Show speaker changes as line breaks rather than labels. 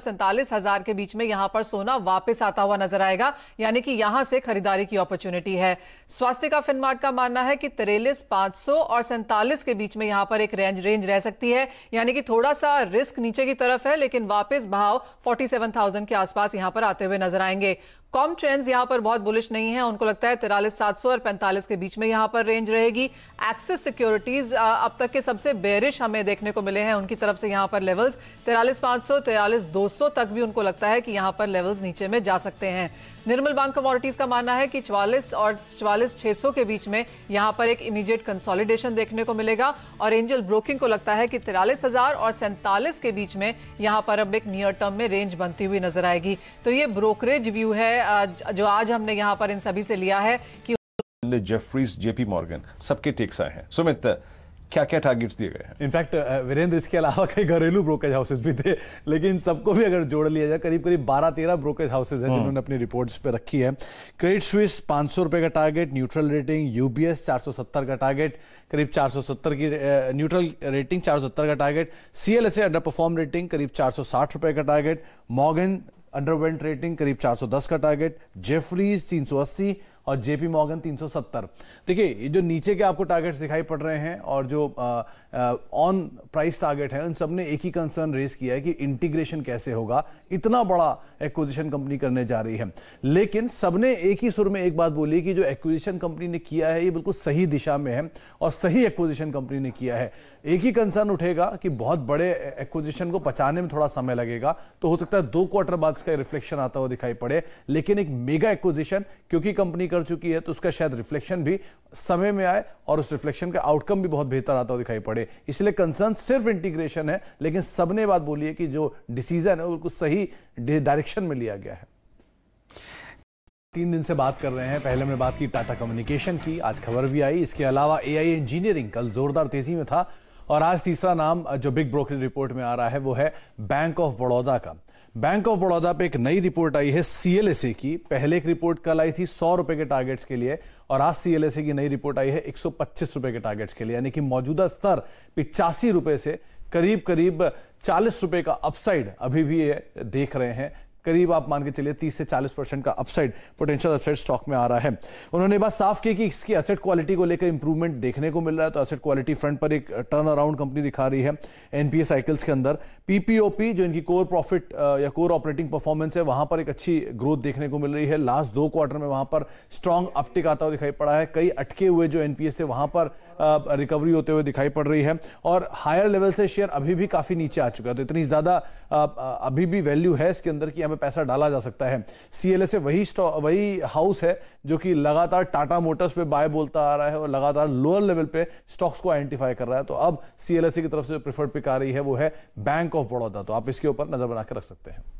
सैंतालीस हजार के बीच में यहां पर सोना वापस आता हुआ नजर आएगा यानी कि यहां से खरीदारी की अपॉर्चुनिटी है स्वास्थ्य का फिनमार्ट का मानना है कि तिरलिस पांच और सैंतालीस के बीच में यहां पर एक रेंज रेंज रह सकती है यानी कि थोड़ा सा रिस्क नीचे की तरफ है लेकिन वापस भाव 47,000 के आसपास यहां पर आते हुए नजर आएंगे कॉम ट्रेंड्स यहाँ पर बहुत बुलिश नहीं है उनको लगता है तिरालीस सात सौ और पैंतालीस के बीच में यहाँ पर रेंज रहेगी एक्सिस सिक्योरिटीज अब तक के सबसे बेरिश हमें देखने को मिले हैं उनकी तरफ से यहाँ पर लेवल्स तिरालीस पाँच सौ तिरालीस दो सौ तक भी उनको लगता है कि यहाँ पर लेवल्स नीचे में जा सकते हैं निर्मल बैंक कमोडिटीज का मानना है कि चवालीस और चवालीस छः सौ के बीच में यहाँ पर एक इमीडिएट कंसोलिडेशन देखने को मिलेगा और एंजल ब्रोकिंग को लगता है कि तिरालीस हजार और सैंतालीस के बीच में यहाँ पर अब एक नियर टर्म में रेंज बनती हुई नजर आएगी तो ये ब्रोकरेज व्यू है जो आज हमने यहाँ पर इन सभी से लिया है कि
जेफरीज जेपी मॉर्गन सबके टेक्स आए हैं सुमित क्या क्या टारगेट्स दिए गए हैं इनफैक्ट वीरेंद्र इसके अलावा कई घरेलू ब्रोकरेज हाउसेज भी थे लेकिन सबको भी अगर जोड़ लिया जाए करीब करीब 12-13 ब्रोकरेज हाउसेज हैं हाँ। जिन्होंने अपनी रिपोर्ट्स पे रखी है क्रेडिट स्विस पांच सौ का टारगेट न्यूट्रल रेटिंग यूबीएस 470 का टारगेट करीब 470 की न्यूट्रल रेटिंग 470 का टारगेट सी अंडर परफॉर्म रेटिंग करीब चार सौ का टारगेट मॉगन अंडरवेंट रेटिंग करीब 410 का टारगेट जेफरीज 380 और जेपी मॉर्गन 370 देखिए ये जो नीचे के आपको टारगेट्स दिखाई पड़ रहे हैं और जो ऑन प्राइस टारगेट है उन सब ने एक ही कंसर्न रेज किया है कि इंटीग्रेशन कैसे होगा इतना बड़ा एक्विजिशन कंपनी करने जा रही है लेकिन सबने एक ही सुर में एक बात बोली कि जो एक्विजिशन कंपनी ने किया है ये बिल्कुल सही दिशा में है और सही एक्विजिशन कंपनी ने किया है एक ही कंसर्न उठेगा कि बहुत बड़े एक्विजिशन को पचाने में थोड़ा समय लगेगा तो हो सकता है दो क्वार्टर बाद इसका रिफ्लेक्शन आता हुआ दिखाई पड़े लेकिन एक मेगा एक्विजिशन क्योंकि कंपनी कर चुकी है तो उसका शायद रिफ्लेक्शन भी समय में आए और उस रिफ्लेक्शन का आउटकम भी बहुत बेहतर आता हुआ दिखाई पड़े पड़े इसलिए कंसर्न सिर्फ इंटीग्रेशन है लेकिन सबने बात बोली है कि जो डिसीजन है उसको सही डायरेक्शन में लिया गया है तीन दिन से बात कर रहे हैं पहले हमने बात की टाटा कम्युनिकेशन की आज खबर भी आई इसके अलावा ए इंजीनियरिंग कल जोरदार तेजी में था और आज तीसरा नाम जो बिग ब्रोकरेज रिपोर्ट में आ रहा है वो है बैंक ऑफ बड़ौदा का बैंक ऑफ बड़ौदा पे एक नई रिपोर्ट आई है सीएलएसए की पहले एक रिपोर्ट कल आई थी सौ रुपए के टारगेट्स के लिए और आज सीएलएसए की नई रिपोर्ट आई है एक सौ पच्चीस रुपए के टारगेट्स के लिए यानी कि मौजूदा स्तर पिचासी रुपए से करीब करीब चालीस रुपए का अपसाइड अभी भी ये देख रहे हैं करीब आप मान के चलिए 30 से 40 परसेंट का अपसाइड पोटेंशियल अपसाइड स्टॉक में आ रहा है उन्होंने बात साफ की कि इसकी असेट क्वालिटी को लेकर इंप्रूवमेंट देखने को मिल रहा है तो असेट क्वालिटी फ्रंट पर एक टर्न अराउंड कंपनी दिखा रही है एनपीए साइकिल्स के अंदर पीपीओपी जो इनकी कोर प्रॉफिट या कोर ऑपरेटिंग परफॉर्मेंस है वहां पर एक अच्छी ग्रोथ देखने को मिल रही है लास्ट दो क्वार्टर में वहां पर स्ट्रॉन्ग अपटिक आता हुआ दिखाई पड़ा है कई अटके हुए जो एनपीएस थे वहां पर रिकवरी होते हुए दिखाई पड़ रही है और हायर लेवल से शेयर अभी भी काफी नीचे आ चुका है तो इतनी ज्यादा अभी भी वैल्यू है इसके अंदर कि यहाँ पैसा डाला जा सकता है सी वही वही हाउस है जो कि लगातार टाटा मोटर्स पे बाय बोलता आ रहा है और लगातार लोअर लेवल पे स्टॉक्स को आइडेंटिफाई कर रहा है तो अब सी की तरफ से जो प्रिफर्ड पिक आ रही है वो है बैंक ऑफ बड़ौदा तो आप इसके ऊपर नजर बना के रख सकते हैं